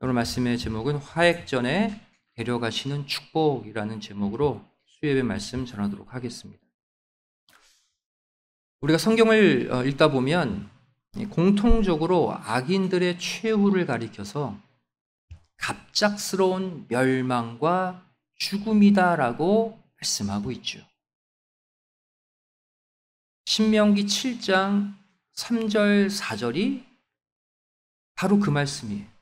오늘 말씀의 제목은 화액전에 데려가시는 축복이라는 제목으로 수요예배 말씀 전하도록 하겠습니다. 우리가 성경을 어, 읽다 보면 공통적으로 악인들의 최후를 가리켜서 갑작스러운 멸망과 죽음이다라고 말씀하고 있죠. 신명기 7장 3절 4절이 바로 그 말씀이에요.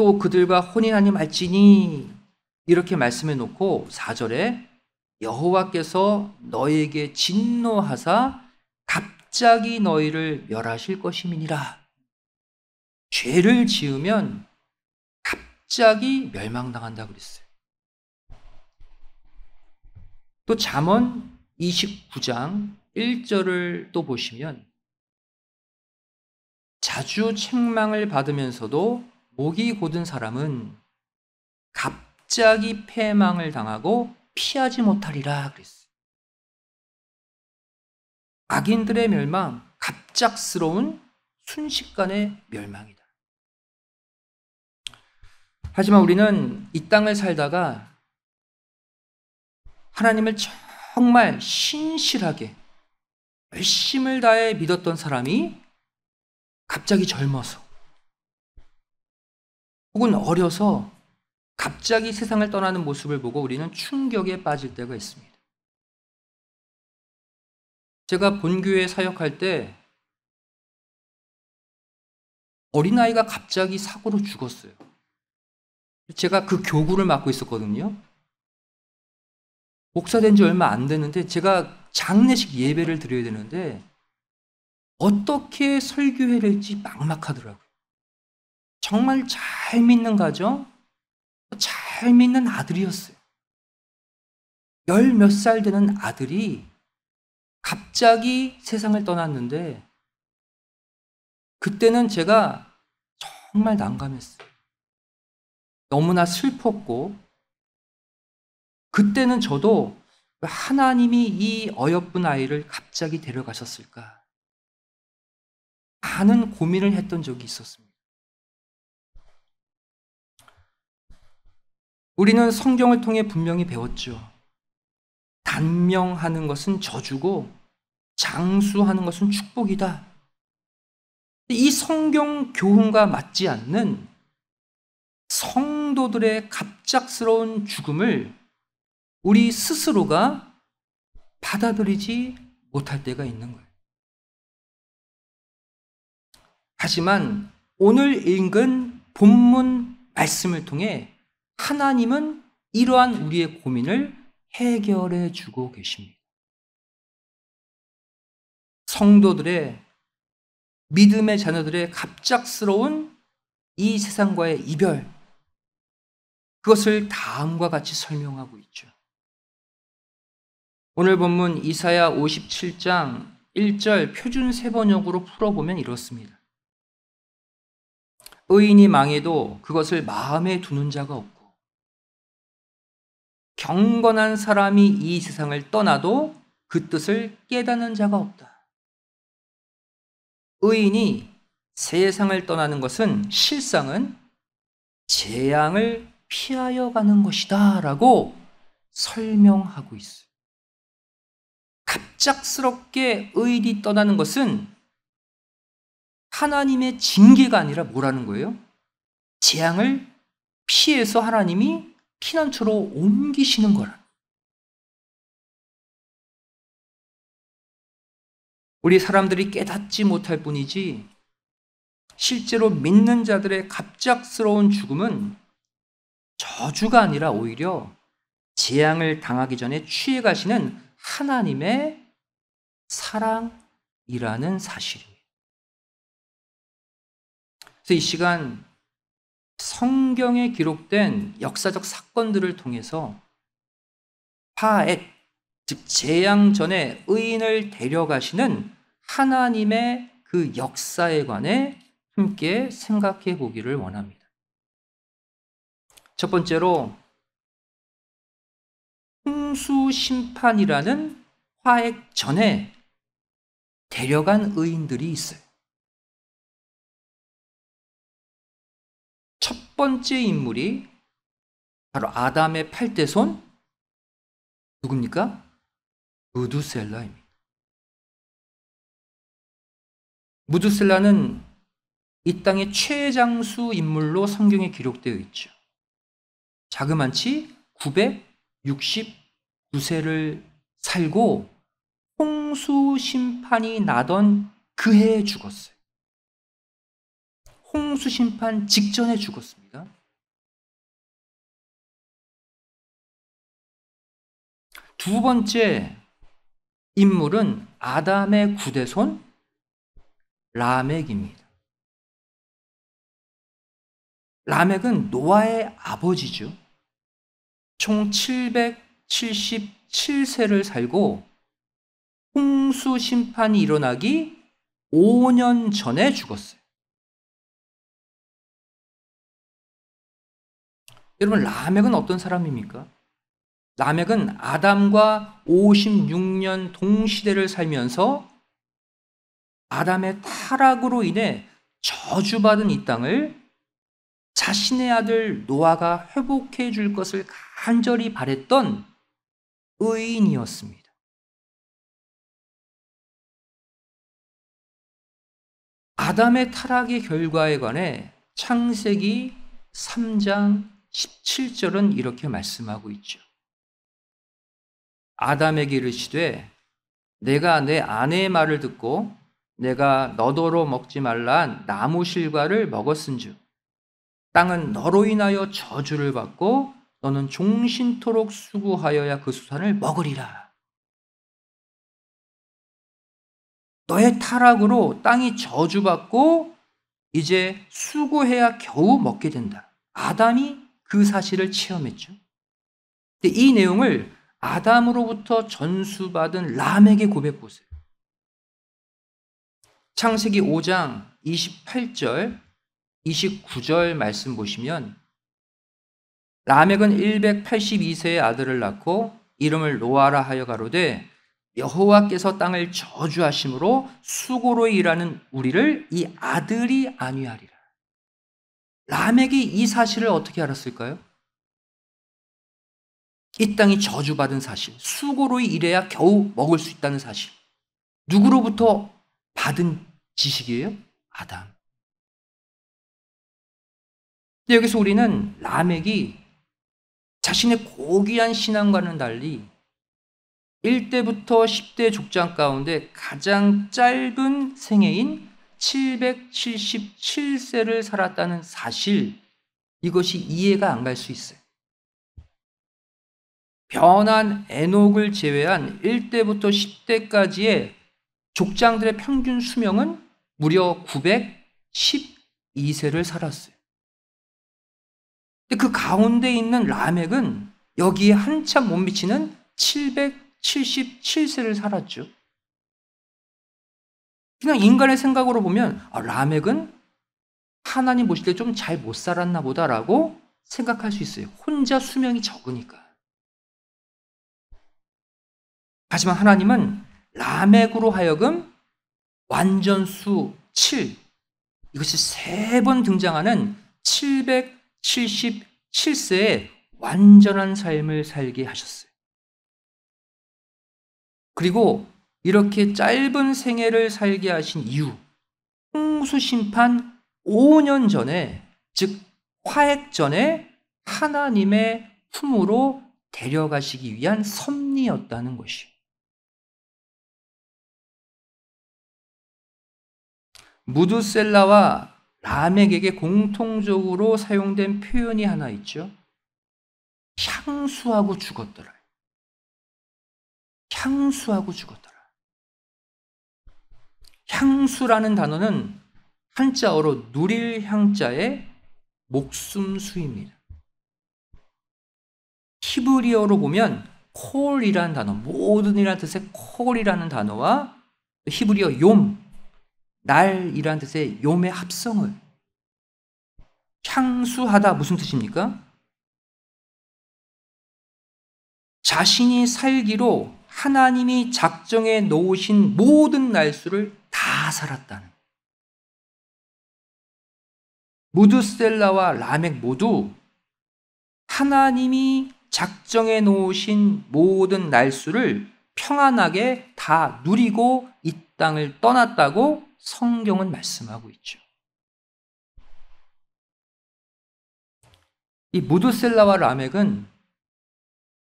또 그들과 혼인하니 말지니 이렇게 말씀해 놓고 4절에 여호와께서 너에게 진노하사 갑자기 너희를 멸하실 것임이니라. 죄를 지으면 갑자기 멸망당한다 그랬어요. 또 잠언 29장 1절을 또 보시면 자주 책망을 받으면서도 목이 곧은 사람은 갑자기 패망을 당하고 피하지 못하리라 그랬어요. 악인들의 멸망, 갑작스러운 순식간의 멸망이다. 하지만 우리는 이 땅을 살다가 하나님을 정말 신실하게 열심을 다해 믿었던 사람이 갑자기 젊어서 혹은 음. 어려서 갑자기 세상을 떠나는 모습을 보고 우리는 충격에 빠질 때가 있습니다. 제가 본교회 사역할 때 어린아이가 갑자기 사고로 죽었어요. 제가 그 교구를 맡고 있었거든요. 목사된 지 얼마 안 됐는데 제가 장례식 예배를 드려야 되는데 어떻게 설교해야 될지 막막하더라고요. 정말 잘 믿는 가정, 잘 믿는 아들이었어요. 열 몇 살 되는 아들이 갑자기 세상을 떠났는데 그때는 제가 정말 난감했어요. 너무나 슬펐고 그때는 저도 하나님이 이 어여쁜 아이를 갑자기 데려가셨을까? 많은 고민을 했던 적이 있었습니다. 우리는 음. 성경을 통해 분명히 배웠죠. 단명하는 것은 저주고 장수하는 것은 축복이다. 이 성경 교훈과 맞지 않는 성도들의 갑작스러운 죽음을 우리 스스로가 받아들이지 못할 때가 있는 거예요. 하지만 오늘 읽은 본문 말씀을 통해 하나님은 이러한 우리의 고민을 해결해 주고 계십니다. 성도들의 믿음의 자녀들의 갑작스러운 이 세상과의 이별, 그것을 다음과 같이 설명하고 있죠. 오늘 본문 이사야 57장 1절 표준 세번역으로 풀어보면 이렇습니다. 의인이 망해도 그것을 마음에 두는 자가 없고, 경건한 사람이 이 세상을 떠나도 그 뜻을 깨닫는 자가 없다. 의인이 세상을 떠나는 것은 실상은 재앙을 피하여 가는 것이다 라고 설명하고 있어요. 갑작스럽게 의인이 떠나는 것은 하나님의 징계가 아니라 뭐라는 거예요? 재앙을 피해서 하나님이 피난처로 옮기시는 거라. 우리 사람들이 깨닫지 못할 뿐이지 실제로 믿는 자들의 갑작스러운 죽음은 저주가 아니라 오히려 재앙을 당하기 전에 취해 가시는 하나님의 사랑이라는 사실이에요. 그래서 이 시간 성경에 기록된 역사적 사건들을 통해서 파액즉 재앙 전에 의인을 데려가시는 하나님의 그 역사에 관해 함께 생각해 보기를 원합니다. 첫 번째로 홍수 심판이라는 화액 전에 데려간 의인들이 있어요. 번째 인물이 바로 아담의 팔대손 누굽니까? 무두셀라입니다. 무두셀라는 이 땅의 최장수 인물로 성경에 기록되어 있죠. 자그만치 969세를 살고 홍수 심판이 나던 그 해에 죽었어요. 홍수 심판 직전에 죽었습니다. 두 번째 인물은 아담의 구대손 라멕입니다. 라멕은 노아의 아버지죠. 총 777세를 살고 홍수 심판이 일어나기 5년 전에 죽었어요. 여러분 라멕은 어떤 사람입니까? 라멕은 아담과 56년 동시대를 살면서 아담의 타락으로 인해 저주받은 이 땅을 자신의 아들 노아가 회복해 줄 것을 간절히 바랬던 의인이었습니다. 아담의 타락의 결과에 관해 창세기 3장 17절은 이렇게 말씀하고 있죠. 아담에게 이르시되 내가 내 아내의 말을 듣고 내가 너더러 먹지 말란 나무 실과를 먹었은즉 땅은 너로 인하여 저주를 받고 너는 종신토록 수구하여야 그 수산을 먹으리라. 너의 타락으로 땅이 저주받고 이제 수고해야 겨우 먹게 된다. 아담이 그 사실을 체험했죠. 이 내용을 아담으로부터 전수받은 람에게 고백 보세요. 창세기 5장 28절, 29절 말씀 보시면 라멕은 182세의 아들을 낳고 이름을 노아라 하여 가로되 여호와께서 땅을 저주하심으로 수고로 일하는 우리를 이 아들이 안위하리라. 라멕이 이 사실을 어떻게 알았을까요? 이 땅이 저주받은 사실, 수고로 일해야 겨우 먹을 수 있다는 사실. 누구로부터 받은 지식이에요? 아담. 근데 여기서 우리는 라멕이 자신의 고귀한 신앙과는 달리 1대부터 10대 족장 가운데 가장 짧은 생애인 777세를 살았다는 사실, 이것이 이해가 안 갈 수 있어요. 변한 에녹을 제외한 1대부터 10대까지의 족장들의 평균 수명은 무려 912세를 살았어요. 그 가운데 있는 라멕은 여기에 한참 못 미치는 777세를 살았죠. 그냥 인간의 생각으로 보면 아, 라멕은 하나님 보실 때 좀 잘 못 살았나 보다라고 생각할 수 있어요. 혼자 수명이 적으니까. 하지만 하나님은 라멕으로 하여금 완전수 7 이것이 세 번 등장하는 777세의 완전한 삶을 살게 하셨어요. 그리고 이렇게 짧은 생애를 살게 하신 이유, 홍수 심판 5년 전에, 즉화액 전에 하나님의 품으로 데려가시기 위한 섭리였다는 것이. 무드셀라와 라멕에게 공통적으로 사용된 표현이 하나 있죠. 향수하고 죽었더라. 향수하고 죽었더라. 향수라는 단어는 한자어로 누릴 향자의 목숨수입니다. 히브리어로 보면 콜이라는 단어, 모든이라는 뜻의 콜이라는 단어와 히브리어 용, 날이라는 뜻의 용의 합성을 향수하다 무슨 뜻입니까? 자신이 살기로 하나님이 작정해 놓으신 모든 날수를 다 살았다는 무두셀라와 라멕 모두 하나님이 작정해 놓으신 모든 날수를 평안하게 다 누리고 이 땅을 떠났다고 성경은 말씀하고 있죠. 이 무드셀라와 라멕은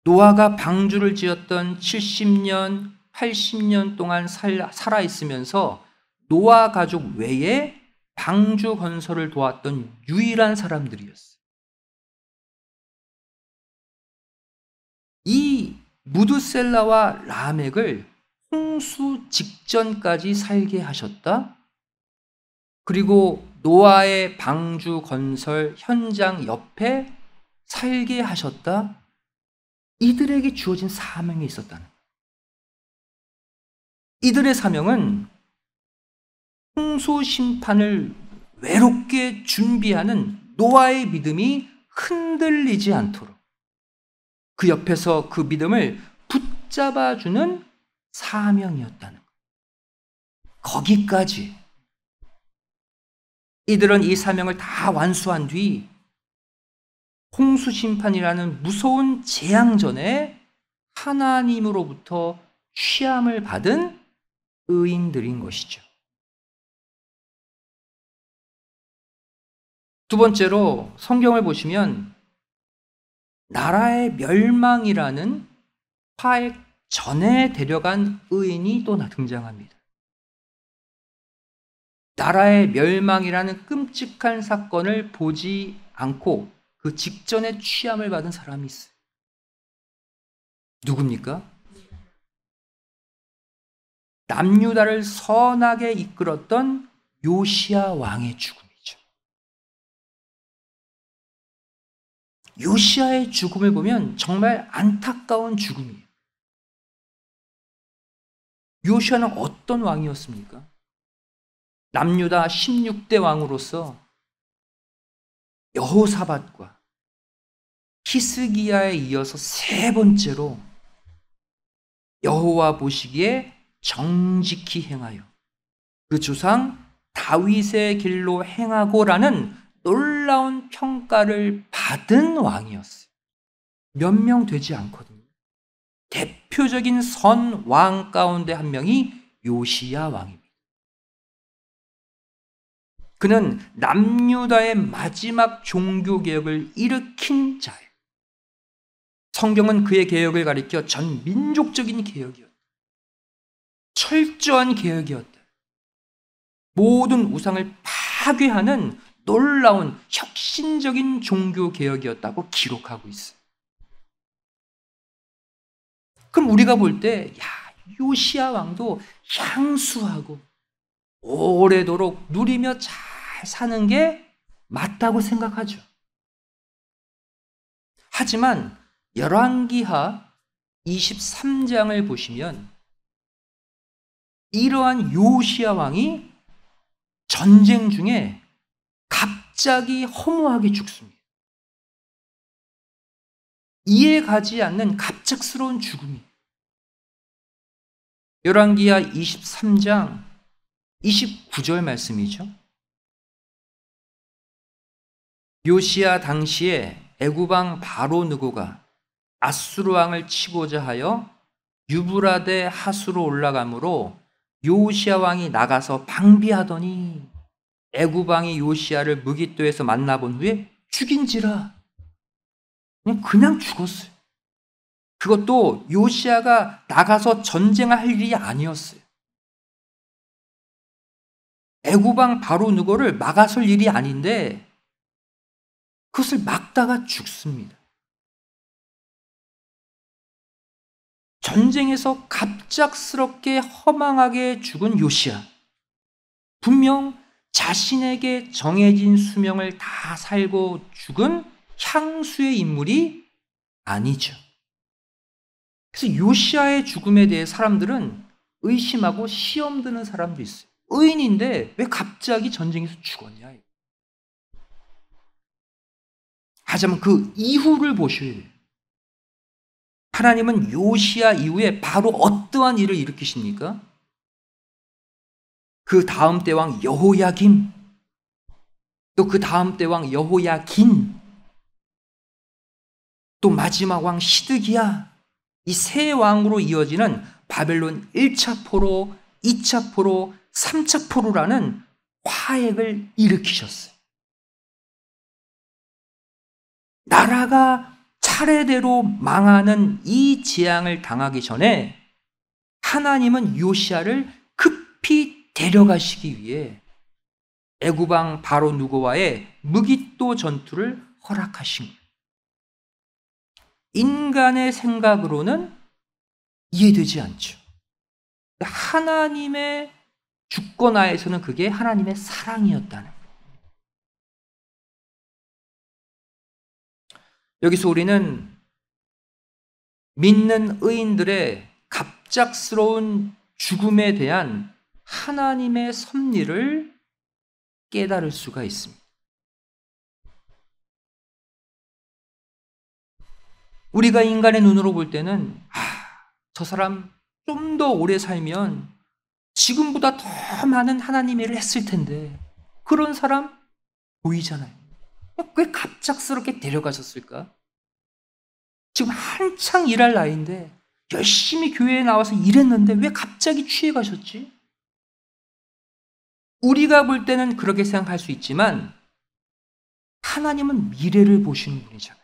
노아가 방주를 지었던 70년 80년 동안 살아 있으면서 노아 가족 외에 방주 건설을 도왔던 유일한 사람들이었어요. 이 무드셀라와 라멕을 홍수 직전까지 살게 하셨다. 그리고 노아의 방주 건설 현장 옆에 살게 하셨다. 이들에게 주어진 사명이 있었다는 이들의 사명은 홍수 심판을 외롭게 준비하는 노아의 믿음이 흔들리지 않도록 그 옆에서 그 믿음을 붙잡아주는 사명이었다는 것. 거기까지 이들은 이 사명을 다 완수한 뒤 홍수 심판이라는 무서운 재앙 전에 하나님으로부터 취함을 받은 의인들인 것이죠. 두 번째로 성경을 보시면 나라의 멸망이라는 파액 전에 데려간 의인이 또 등장합니다. 나라의 멸망이라는 끔찍한 사건을 보지 않고 그 직전에 취함을 받은 사람이 있어요. 누굽니까? 남유다를 선하게 이끌었던 요시아 왕의 죽음이죠. 요시야의 죽음을 보면 정말 안타까운 죽음이에요. 요시야는 어떤 왕이었습니까? 남유다 16대 왕으로서 여호사밧과 히스기야에 이어서 세 번째로 여호와 보시기에 정직히 행하여 그 조상 다윗의 길로 행하고라는 놀라운 평가를 받은 왕이었어요. 몇 명 되지 않거든요. 대표적인 선왕 가운데 한 명이 요시야 왕입니다. 그는 남유다의 마지막 종교 개혁을 일으킨 자예요. 성경은 그의 개혁을 가리켜 전 민족적인 개혁이요. 철저한 개혁이었다. 모든 우상을 파괴하는 놀라운 혁신적인 종교 개혁이었다고 기록하고 있어 그럼 우리가 볼 때, 야, 요시아 왕도 향수하고 오래도록 누리며 잘 사는 게 맞다고 생각하죠. 하지만 열왕기하 23장을 보시면 이러한 요시아 왕이 전쟁 중에 갑자기 허무하게 죽습니다. 이해 가지 않는 갑작스러운 죽음이. 열왕기하 23장 29절 말씀이죠. 요시아 당시에 애굽왕 바로 누고가 아수르 왕을 치고자 하여 유브라데 하수로 올라가므로 요시아 왕이 나가서 방비하더니 애굽 왕이 요시아를 무기도에서 만나본 후에 죽인지라 그냥, 그냥 죽었어요. 그것도 요시아가 나가서 전쟁할 일이 아니었어요. 애굽 왕 바로 누거를 막아설 일이 아닌데 그것을 막다가 죽습니다. 전쟁에서 갑작스럽게 허망하게 죽은 요시아 분명 자신에게 정해진 수명을 다 살고 죽은 향수의 인물이 아니죠. 그래서 요시아의 죽음에 대해 사람들은 의심하고 시험 드는 사람도 있어요. 의인인데 왜 갑자기 전쟁에서 죽었냐? 하지만 그 이후를 보실 하나님은 요시야 이후에 바로 어떠한 일을 일으키십니까? 그 다음 때 왕 여호야김 또 그 다음 때 왕 여호야긴 또 마지막 왕 시드기야 이 세 왕으로 이어지는 바벨론 1차 포로, 2차 포로, 3차 포로라는 화핵을 일으키셨어요. 나라가 차례대로 망하는 이 재앙을 당하기 전에 하나님은 요시아를 급히 데려가시기 위해 애구방 바로 누구와의 무기또 전투를 허락하신 거예 인간의 생각으로는 이해되지 않죠. 하나님의 주권 하에서는 그게 하나님의 사랑이었다는 여기서 우리는 믿는 의인들의 갑작스러운 죽음에 대한 하나님의 섭리를 깨달을 수가 있습니다. 우리가 인간의 눈으로 볼 때는 아, 저 사람 좀 더 오래 살면 지금보다 더 많은 하나님의 일을 했을 텐데 그런 사람 보이잖아요. 어, 왜 갑작스럽게 데려가셨을까? 지금 한창 일할 나이인데 열심히 교회에 나와서 일했는데 왜 갑자기 취해 가셨지? 우리가 볼 때는 그렇게 생각할 수 있지만 하나님은 미래를 보시는 분이잖아요.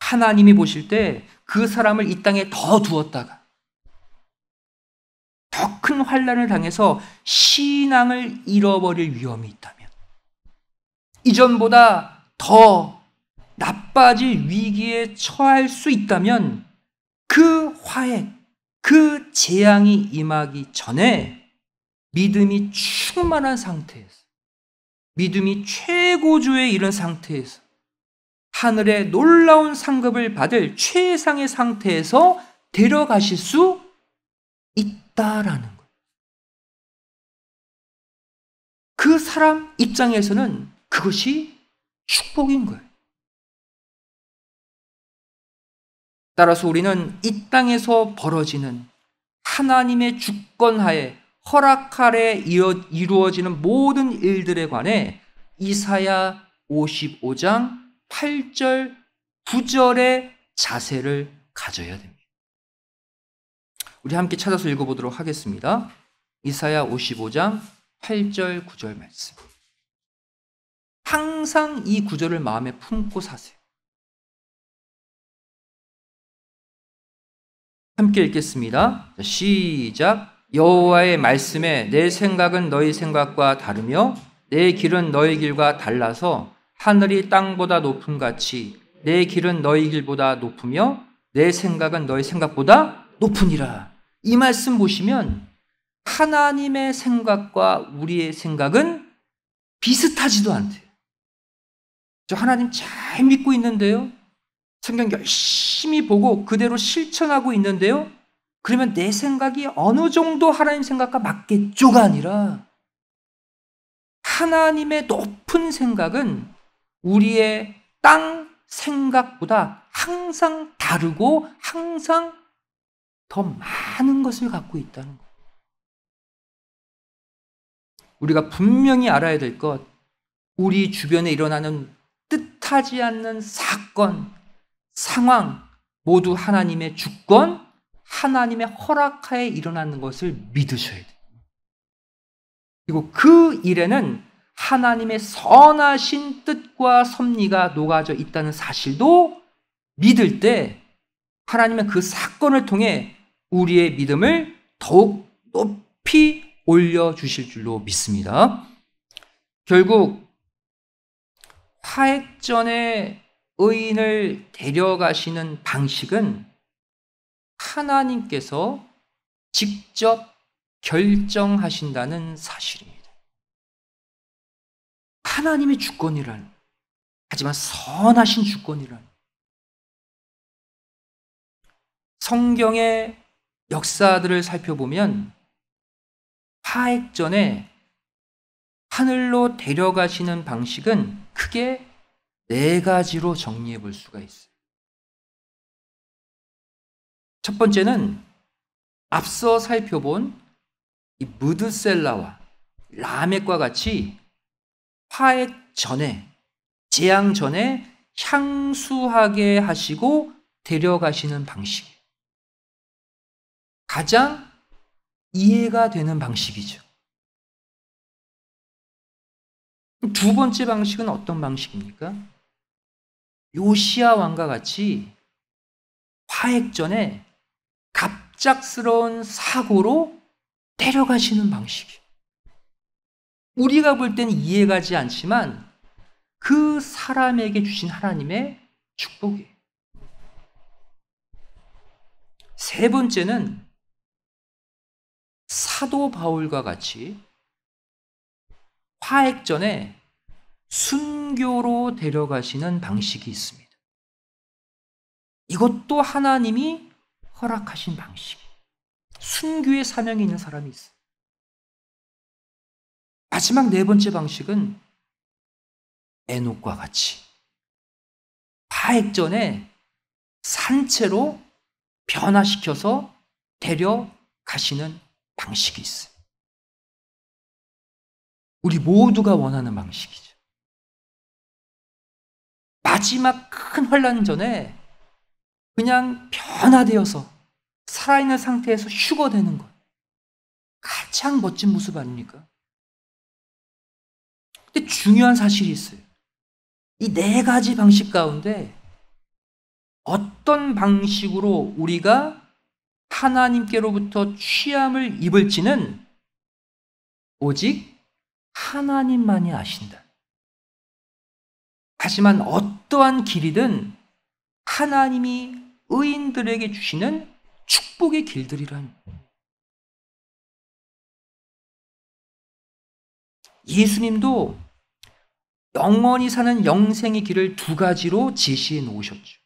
하나님이 보실 때 그 사람을 이 땅에 더 두었다가 더 큰 환란을 당해서 신앙을 잃어버릴 위험이 있다면 이전보다 더 나빠질 위기에 처할 수 있다면 그화액그 그 재앙이 임하기 전에 믿음이 충만한 상태에서, 믿음이 최고조에 이른 상태에서, 하늘의 놀라운 상급을 받을 최상의 상태에서 데려가실 수 있다라는 거예요. 그 사람 입장에서는 그것이 축복인 거예요. 따라서 우리는 이 땅에서 벌어지는 하나님의 주권하에 허락 아래 이루어지는 모든 일들에 관해 이사야 55장 8절 9절의 자세를 가져야 됩니다. 우리 함께 찾아서 읽어보도록 하겠습니다. 이사야 55장 8절 9절 말씀. 항상 이 구절을 마음에 품고 사세요. 함께 읽겠습니다. 시작. 여호와의 말씀에 내 생각은 너희 생각과 다르며 내 길은 너희 길과 달라서 하늘이 땅보다 높음 같이 내 길은 너희 길보다 높으며 내 생각은 너희 생각보다 높으니라. 이 말씀 보시면 하나님의 생각과 우리의 생각은 비슷하지도 않대요. 저 하나님 잘 믿고 있는데요. 성경 열심히 보고 그대로 실천하고 있는데요. 그러면 내 생각이 어느 정도 하나님 생각과 맞겠죠가 아니라 하나님의 높은 생각은 우리의 땅 생각보다 항상 다르고 항상 더 많은 것을 갖고 있다는 것. 우리가 분명히 알아야 될 것, 우리 주변에 일어나는 뜻하지 않는 사건, 상황 모두 하나님의 주권, 하나님의 허락하에 일어나는 것을 믿으셔야 돼요. 그리고 그 일에는 하나님의 선하신 뜻과 섭리가 녹아져 있다는 사실도 믿을 때 하나님은 그 사건을 통해 우리의 믿음을 더욱 높이 올려주실 줄로 믿습니다. 결국 화액전의 의인을 데려가시는 방식은 하나님께서 직접 결정하신다는 사실입니다. 하나님의 주권이란, 하지만 선하신 주권이란, 성경의 역사들을 살펴보면 파액전에 하늘로 데려가시는 방식은 크게 네 가지로 정리해 볼 수가 있어요. 첫 번째는 앞서 살펴본 이 무드셀라와 라멕과 같이 화액 전에 재앙 전에 향수하게 하시고 데려가시는 방식. 가장 이해가 되는 방식이죠. 두 번째 방식은 어떤 방식입니까? 요시아 왕과 같이 화액 전에 갑작스러운 사고로 데려가시는 방식이에요. 우리가 볼 때는 이해가지 않지만 그 사람에게 주신 하나님의 축복이에요. 세 번째는 사도 바울과 같이 화액 전에 순교로 데려가시는 방식이 있습니다. 이것도 하나님이 허락하신 방식. 순교의 사명이 있는 사람이 있어요. 마지막 네 번째 방식은 에녹과 같이 파액전에 산채로 변화시켜서 데려가시는 방식이 있어요. 우리 모두가 원하는 방식이죠. 마지막 큰 환란 전에 그냥 변화되어서 살아있는 상태에서 휴거되는 것. 가장 멋진 모습 아닙니까? 근데 중요한 사실이 있어요. 이 네 가지 방식 가운데 어떤 방식으로 우리가 하나님께로부터 취함을 입을지는 오직 하나님만이 아신다. 하지만 어떠한 길이든 하나님이 의인들에게 주시는 축복의 길들이란 예수님도 영원히 사는 영생의 길을 두 가지로 제시해 놓으셨죠.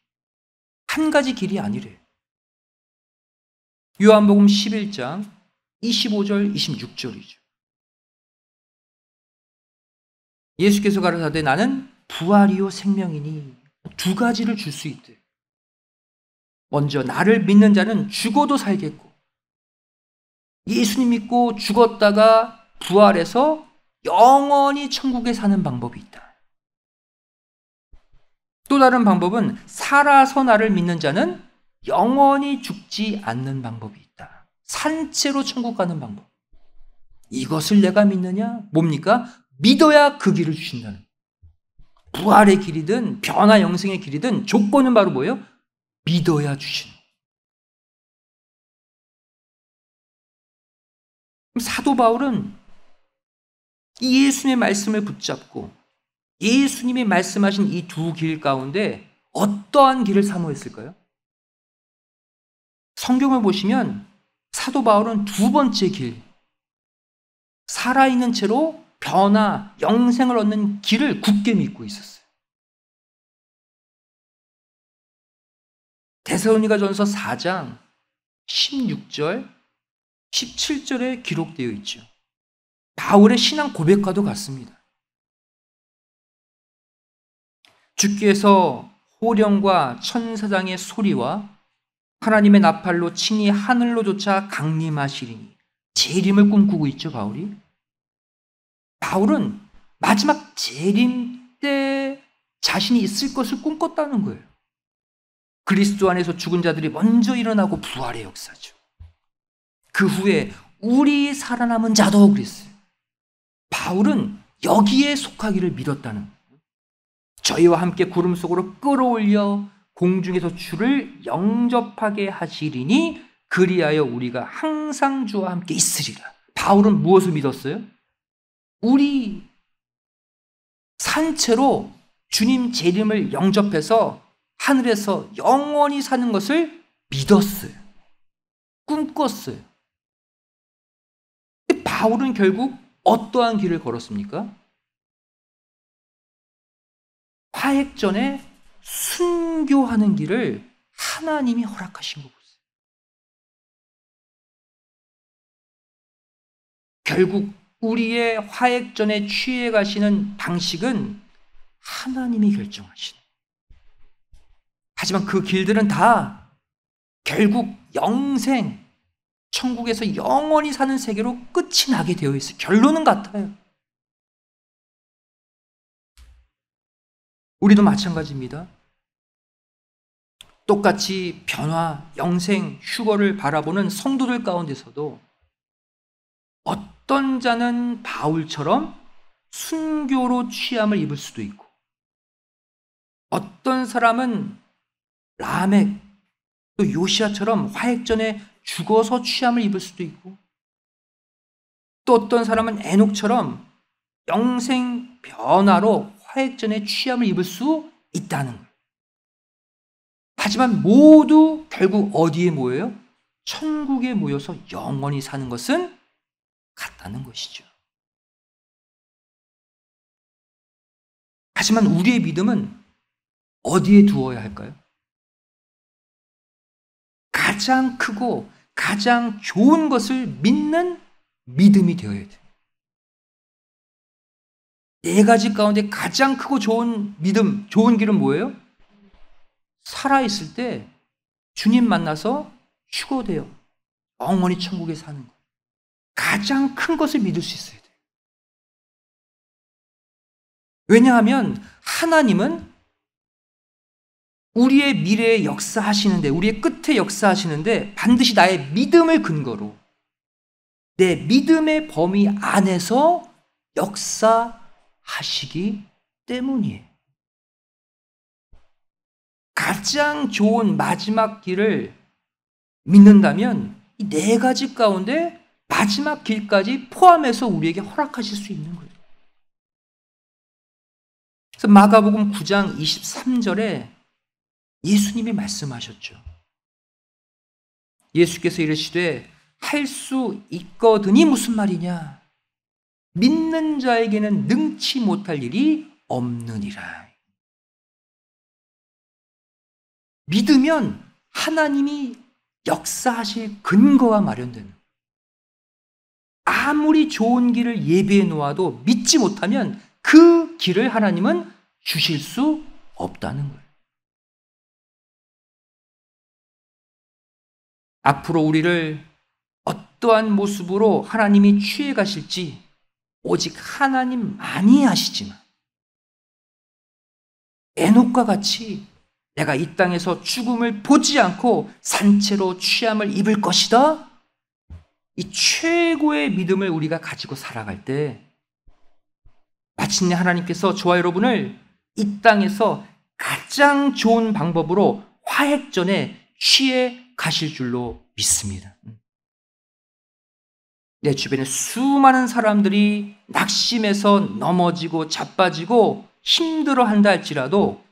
한 가지 길이 아니래. 요한복음 11장 25절 26절이죠. 예수께서 가르사되 나는 부활이요 생명이니 두 가지를 줄 수 있대. 먼저 나를 믿는 자는 죽어도 살겠고 예수님 믿고 죽었다가 부활해서 영원히 천국에 사는 방법이 있다. 또 다른 방법은 살아서 나를 믿는 자는 영원히 죽지 않는 방법이 있다. 산채로 천국 가는 방법. 이것을 내가 믿느냐? 뭡니까? 믿어야 그 길을 주신다는 부활의 길이든 변화 영생의 길이든 조건은 바로 뭐예요? 믿어야 주시는 사도 바울은 이 예수님의 말씀을 붙잡고 예수님이 말씀하신 이 두 길 가운데 어떠한 길을 사모했을까요? 성경을 보시면 사도 바울은 두 번째 길, 살아있는 채로 변화, 영생을 얻는 길을 굳게 믿고 있었어요. 데살로니가 전서 4장 16절, 17절에 기록되어 있죠. 바울의 신앙 고백과도 같습니다. 주께서 호령과 천사장의 소리와 하나님의 나팔로 친히 하늘로조차 강림하시리니 재림을 꿈꾸고 있죠 바울이 바울은 마지막 재림 때 자신이 있을 것을 꿈꿨다는 거예요. 그리스도 안에서 죽은 자들이 먼저 일어나고 부활의 역사죠. 그 후에 우리 살아남은 자도 그랬어요. 바울은 여기에 속하기를 믿었다는 거예요. 저희와 함께 구름 속으로 끌어올려 공중에서 주를 영접하게 하시리니 그리하여 우리가 항상 주와 함께 있으리라. 바울은 무엇을 믿었어요? 우리 산채로 주님 재림을 영접해서 하늘에서 영원히 사는 것을 믿었어요. 꿈꿨어요. 바울은 결국 어떠한 길을 걸었습니까? 화핵 전에 순교하는 길을 하나님이 허락하신 거보요 결국 우리의 화액전에 취해 가시는 방식은 하나님이 결정하시는. 하지만 그 길들은 다 결국 영생, 천국에서 영원히 사는 세계로 끝이 나게 되어 있어요. 결론은 같아요. 우리도 마찬가지입니다. 똑같이 변화, 영생, 휴거를 바라보는 성도들 가운데서도 어떤 자는 바울처럼 순교로 취함을 입을 수도 있고, 어떤 사람은 라멕, 또 요시아처럼 화액전에 죽어서 취함을 입을 수도 있고, 또 어떤 사람은 에녹처럼 영생 변화로 화액전에 취함을 입을 수 있다는 것. 하지만 모두 결국 어디에 모여요? 천국에 모여서 영원히 사는 것은 같다는 것이죠. 하지만 우리의 믿음은 어디에 두어야 할까요? 가장 크고 가장 좋은 것을 믿는 믿음이 되어야 돼요. 네 가지 가운데 가장 크고 좋은 믿음, 좋은 길은 뭐예요? 살아있을 때 주님 만나서 휴거돼요. 영원히 천국에 사는 거. 가장 큰 것을 믿을 수 있어야 돼요. 왜냐하면 하나님은 우리의 미래에 역사하시는데, 우리의 끝에 역사하시는데 반드시 나의 믿음을 근거로 내 믿음의 범위 안에서 역사하시기 때문이에요. 가장 좋은 마지막 길을 믿는다면 이 네 가지 가운데 마지막 길까지 포함해서 우리에게 허락하실 수 있는 거예요. 그래서 마가복음 9장 23절에 예수님이 말씀하셨죠. 예수께서 이르시되 할 수 있거든이 무슨 말이냐? 믿는 자에게는 능치 못할 일이 없느니라. 믿으면 하나님이 역사하실 근거가 마련되는 아무리 좋은 길을 예비해 놓아도 믿지 못하면 그 길을 하나님은 주실 수 없다는 거예요. 앞으로 우리를 어떠한 모습으로 하나님이 취해 가실지 오직 하나님만이 아시지만 에녹과 같이 내가 이 땅에서 죽음을 보지 않고 산채로 취함을 입을 것이다 이 최고의 믿음을 우리가 가지고 살아갈 때 마침내 하나님께서 저와 여러분을 이 땅에서 가장 좋은 방법으로 화액전에 취해 가실 줄로 믿습니다. 내 주변에 수많은 사람들이 낙심해서 넘어지고 자빠지고 힘들어 한다 할지라도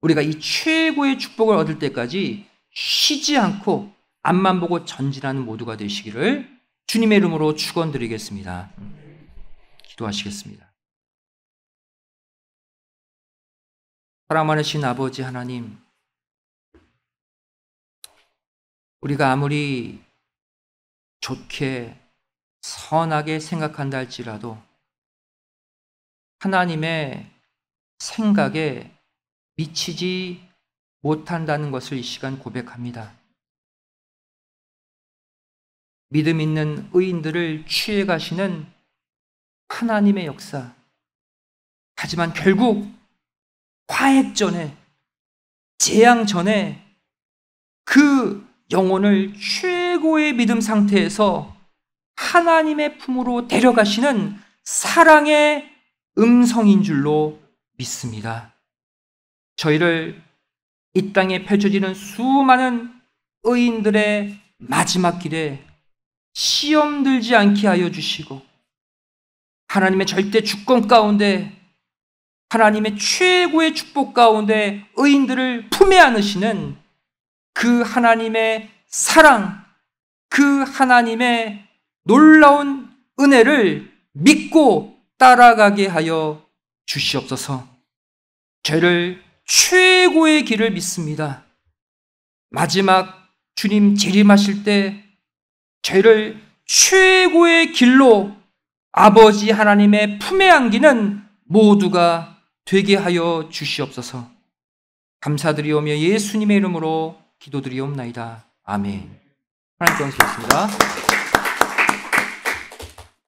우리가 이 최고의 축복을 얻을 때까지 쉬지 않고 앞만 보고 전진하는 모두가 되시기를 주님의 이름으로 축원드리겠습니다. 기도하시겠습니다. 사랑 많으신 아버지 하나님, 우리가 아무리 좋게 선하게 생각한다 할지라도 하나님의 생각에 미치지 못한다는 것을 이 시간 고백합니다. 믿음 있는 의인들을 취해 가시는 하나님의 역사. 하지만 결국 화액 전에 재앙 전에 그 영혼을 최고의 믿음 상태에서 하나님의 품으로 데려가시는 사랑의 음성인 줄로 믿습니다. 저희를 이 땅에 펼쳐지는 수많은 의인들의 마지막 길에 시험 들지 않게 하여 주시고 하나님의 절대 주권 가운데 하나님의 최고의 축복 가운데 의인들을 품에 안으시는 그 하나님의 사랑, 그 하나님의 놀라운 은혜를 믿고 따라가게 하여 주시옵소서. 죄를 최고의 길을 믿습니다. 마지막 주님 재림하실 때 죄를 최고의 길로 아버지 하나님의 품에 안기는 모두가 되게 하여 주시옵소서. 감사드리오며 예수님의 이름으로 기도드리옵나이다. 아멘. 하나님 감사드리습니다